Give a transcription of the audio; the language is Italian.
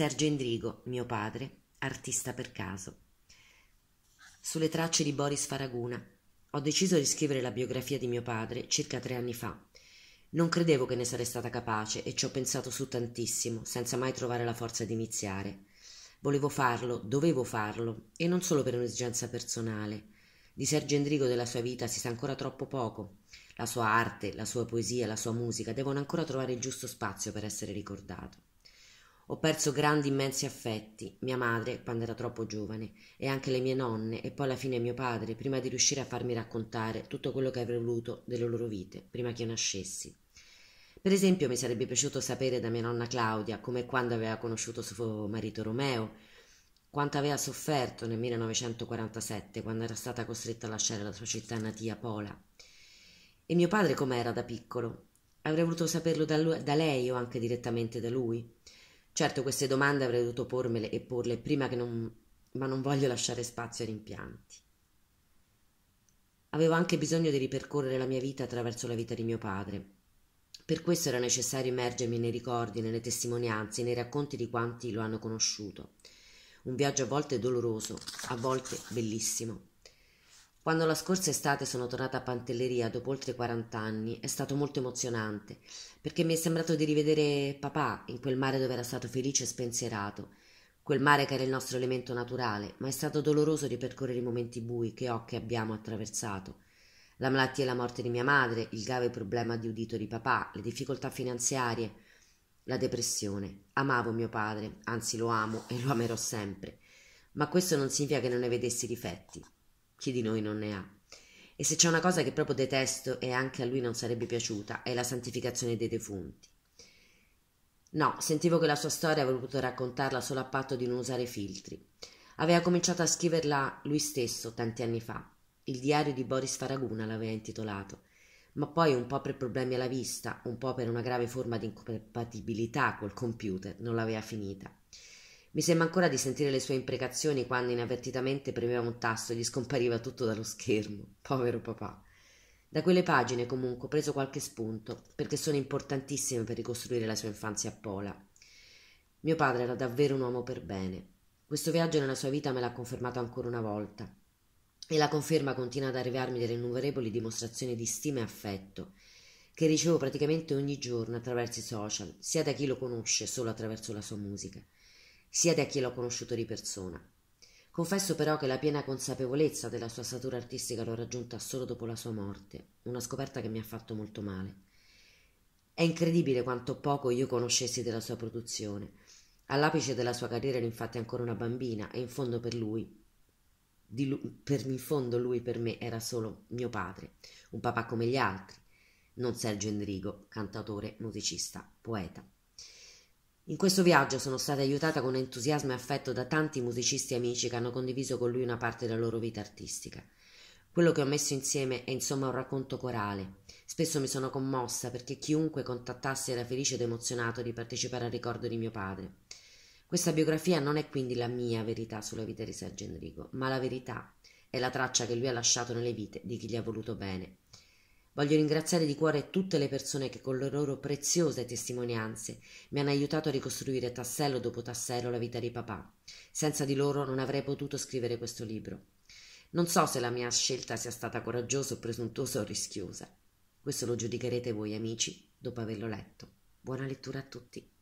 Sergio Endrigo, mio padre, artista per caso. Sulle tracce di Boris Faraguna. Ho deciso di scrivere la biografia di mio padre circa tre anni fa. Non credevo che ne sarei stata capace e ci ho pensato su tantissimo, senza mai trovare la forza di iniziare. Volevo farlo, dovevo farlo, e non solo per un'esigenza personale. Di Sergio Endrigo della sua vita si sa ancora troppo poco. La sua arte, la sua poesia, la sua musica devono ancora trovare il giusto spazio per essere ricordato. Ho perso grandi immensi affetti, mia madre quando era troppo giovane, e anche le mie nonne, e poi alla fine mio padre, prima di riuscire a farmi raccontare tutto quello che avrei voluto delle loro vite, prima che io nascessi. Per esempio, mi sarebbe piaciuto sapere da mia nonna Claudia come e quando aveva conosciuto suo marito Romeo, quanto aveva sofferto nel 1947 quando era stata costretta a lasciare la sua città natia Pola. E mio padre com'era da piccolo? Avrei voluto saperlo da, lui, da lei o anche direttamente da lui. Certo, queste domande avrei dovuto pormele e porle prima che non... ma non voglio lasciare spazio ai rimpianti. Avevo anche bisogno di ripercorrere la mia vita attraverso la vita di mio padre. Per questo era necessario immergermi nei ricordi, nelle testimonianze, nei racconti di quanti lo hanno conosciuto. Un viaggio a volte doloroso, a volte bellissimo. Quando la scorsa estate sono tornata a Pantelleria dopo oltre 40 anni è stato molto emozionante, perché mi è sembrato di rivedere papà in quel mare dove era stato felice e spensierato, quel mare che era il nostro elemento naturale, ma è stato doloroso ripercorrere i momenti bui che ho che abbiamo attraversato. La malattia e la morte di mia madre, il grave problema di udito di papà, le difficoltà finanziarie, la depressione. Amavo mio padre, anzi lo amo e lo amerò sempre. Ma questo non significa che non ne vedessi difetti. Chi di noi non ne ha? E se c'è una cosa che proprio detesto e anche a lui non sarebbe piaciuta, è la santificazione dei defunti. No, sentivo che la sua storia aveva voluto raccontarla solo a patto di non usare filtri. Aveva cominciato a scriverla lui stesso tanti anni fa. Il diario di Boris Faraguna l'aveva intitolato, ma poi un po' per problemi alla vista, un po' per una grave forma di incompatibilità col computer, non l'aveva finita. Mi sembra ancora di sentire le sue imprecazioni quando inavvertitamente premeva un tasto e gli scompariva tutto dallo schermo. Povero papà. Da quelle pagine comunque ho preso qualche spunto, perché sono importantissime per ricostruire la sua infanzia a Pola. Mio padre era davvero un uomo per bene. Questo viaggio nella sua vita me l'ha confermato ancora una volta. E la conferma continua ad arrivarmi delle innumerevoli dimostrazioni di stima e affetto che ricevo praticamente ogni giorno attraverso i social, sia da chi lo conosce solo attraverso la sua musica, sia da chi l'ho conosciuto di persona. Confesso però che la piena consapevolezza della sua statura artistica l'ho raggiunta solo dopo la sua morte, una scoperta che mi ha fatto molto male. È incredibile quanto poco io conoscessi della sua produzione. All'apice della sua carriera era infatti ancora una bambina e in fondo per lui, lui, per, in fondo lui per me era solo mio padre, un papà come gli altri, non Sergio Endrigo, cantautore, musicista, poeta. In questo viaggio sono stata aiutata con entusiasmo e affetto da tanti musicisti e amici che hanno condiviso con lui una parte della loro vita artistica. Quello che ho messo insieme è insomma un racconto corale. Spesso mi sono commossa perché chiunque contattasse era felice ed emozionato di partecipare al ricordo di mio padre. Questa biografia non è quindi la mia verità sulla vita di Sergio Enrico, ma la verità è la traccia che lui ha lasciato nelle vite di chi gli ha voluto bene. Voglio ringraziare di cuore tutte le persone che con le loro preziose testimonianze mi hanno aiutato a ricostruire tassello dopo tassello la vita di papà. Senza di loro non avrei potuto scrivere questo libro. Non so se la mia scelta sia stata coraggiosa presuntuosa o rischiosa. Questo lo giudicherete voi amici dopo averlo letto. Buona lettura a tutti.